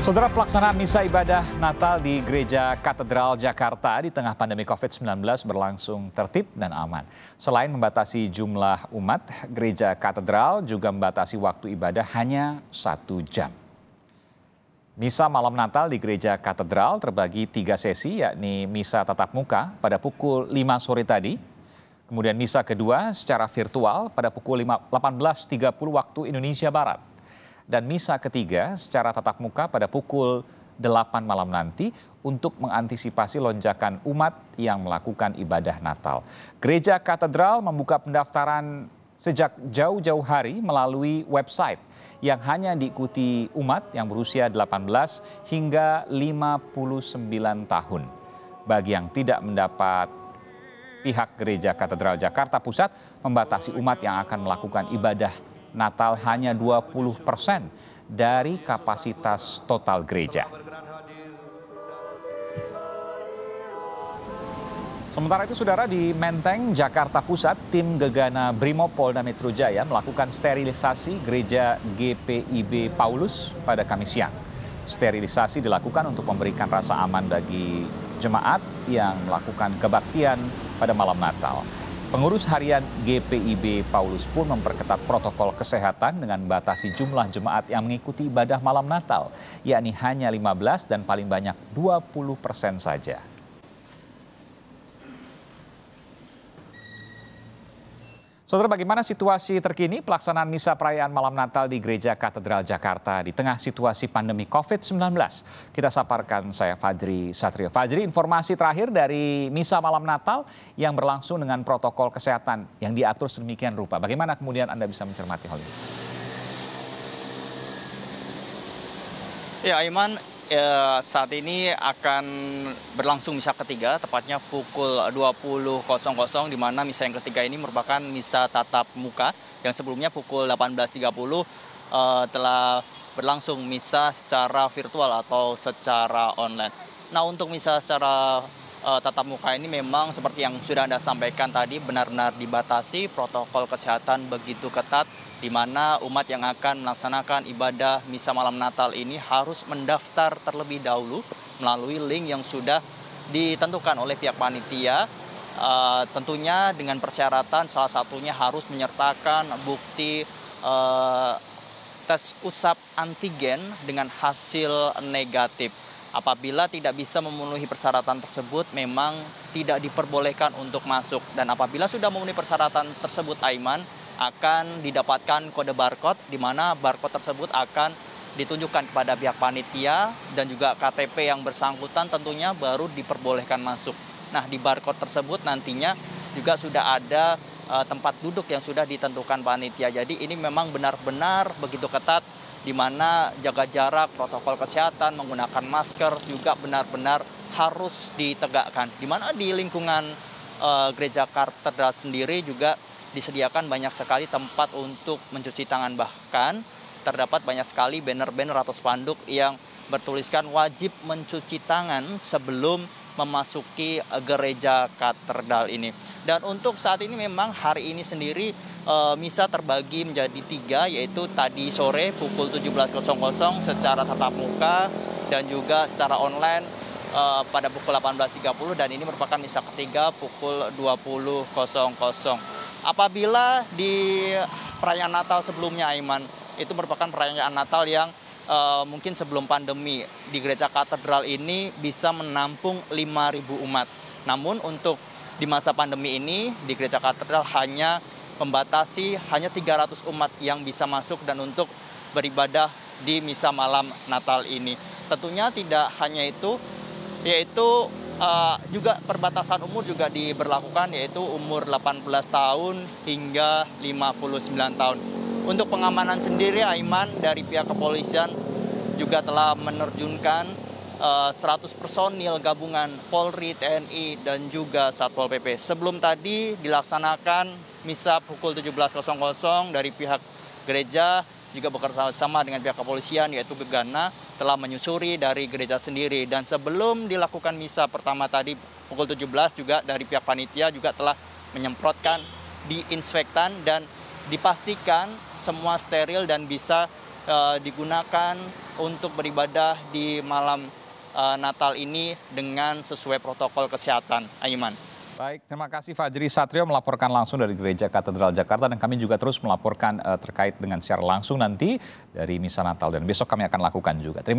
Saudara pelaksanaan misa ibadah Natal di Gereja Katedral Jakarta di tengah pandemi COVID-19 berlangsung tertib dan aman. Selain membatasi jumlah umat, Gereja Katedral juga membatasi waktu ibadah hanya satu jam. Misa malam Natal di Gereja Katedral terbagi tiga sesi yakni misa tatap muka pada pukul 5 sore tadi, kemudian misa kedua secara virtual pada pukul 18.30 waktu Indonesia Barat dan misa ketiga secara tatap muka pada pukul 8 malam nanti untuk mengantisipasi lonjakan umat yang melakukan ibadah Natal. Gereja Katedral membuka pendaftaran sejak jauh-jauh hari melalui website yang hanya diikuti umat yang berusia 18 hingga 59 tahun. Bagi yang tidak mendapat pihak Gereja Katedral Jakarta Pusat membatasi umat yang akan melakukan ibadah Natal hanya 20 persen dari kapasitas total gereja. Sementara itu, saudara di Menteng, Jakarta Pusat, tim Gegana Brimob Polda Metro Jaya melakukan sterilisasi gereja GPIB Paulus pada Kamis siang. Sterilisasi dilakukan untuk memberikan rasa aman bagi jemaat yang melakukan kebaktian pada malam Natal. Pengurus harian GPIB Paulus pun memperketat protokol kesehatan dengan batasi jumlah jemaat yang mengikuti ibadah malam Natal, yakni hanya 15 dan paling banyak 20 persen saja. Saudara, bagaimana situasi terkini pelaksanaan misa perayaan malam Natal di Gereja Katedral Jakarta di tengah situasi pandemi COVID-19? Kita saparkan saya Fajri Satrio. Fajri, informasi terakhir dari misa malam Natal yang berlangsung dengan protokol kesehatan yang diatur sedemikian rupa. Bagaimana kemudian Anda bisa mencermati hal ini? Ya, Iman, Eh, saat ini akan berlangsung misa ketiga, tepatnya pukul 20.00 di mana misa yang ketiga ini merupakan misa tatap muka yang sebelumnya pukul 18.30 eh, telah berlangsung misa secara virtual atau secara online. Nah, untuk misa secara eh, tatap muka ini memang seperti yang sudah Anda sampaikan tadi benar-benar dibatasi protokol kesehatan begitu ketat di mana umat yang akan melaksanakan ibadah misa malam Natal ini harus mendaftar terlebih dahulu melalui link yang sudah ditentukan oleh pihak panitia. Uh, tentunya dengan persyaratan salah satunya harus menyertakan bukti uh, tes usap antigen dengan hasil negatif. Apabila tidak bisa memenuhi persyaratan tersebut, memang tidak diperbolehkan untuk masuk. Dan apabila sudah memenuhi persyaratan tersebut, Aiman, akan didapatkan kode barcode di mana barcode tersebut akan ditunjukkan kepada pihak panitia dan juga KTP yang bersangkutan tentunya baru diperbolehkan masuk. Nah, di barcode tersebut nantinya juga sudah ada uh, tempat duduk yang sudah ditentukan panitia. Jadi ini memang benar-benar begitu ketat di mana jaga jarak, protokol kesehatan, menggunakan masker juga benar-benar harus ditegakkan. Di mana di lingkungan uh, gereja Katedral sendiri juga disediakan banyak sekali tempat untuk mencuci tangan bahkan terdapat banyak sekali banner-banner atau spanduk yang bertuliskan wajib mencuci tangan sebelum memasuki gereja katedral ini. Dan untuk saat ini memang hari ini sendiri e, misa terbagi menjadi tiga yaitu tadi sore pukul 17.00 secara tatap muka dan juga secara online e, pada pukul 18.30 dan ini merupakan misa ketiga pukul 20.00 apabila di perayaan Natal sebelumnya Aiman itu merupakan perayaan Natal yang uh, mungkin sebelum pandemi di gereja katedral ini bisa menampung 5.000 umat. Namun untuk di masa pandemi ini di gereja katedral hanya membatasi hanya 300 umat yang bisa masuk dan untuk beribadah di misa malam Natal ini. Tentunya tidak hanya itu, yaitu Eh, juga perbatasan umur juga diberlakukan yaitu umur 18 tahun hingga 59 tahun. Untuk pengamanan sendiri Aiman dari pihak kepolisian juga telah menerjunkan uh, eh, 100 personil gabungan Polri, TNI dan juga Satpol PP. Sebelum tadi dilaksanakan misa pukul 17.00 dari pihak gereja juga bekerja sama dengan pihak kepolisian yaitu Gegana telah menyusuri dari gereja sendiri dan sebelum dilakukan misa pertama tadi pukul 17 juga dari pihak panitia juga telah menyemprotkan diinspektan dan dipastikan semua steril dan bisa uh, digunakan untuk beribadah di malam uh, Natal ini dengan sesuai protokol kesehatan. Aiman. Baik, terima kasih Fajri Satrio melaporkan langsung dari Gereja Katedral Jakarta dan kami juga terus melaporkan uh, terkait dengan secara langsung nanti dari misa Natal dan besok kami akan lakukan juga. Terima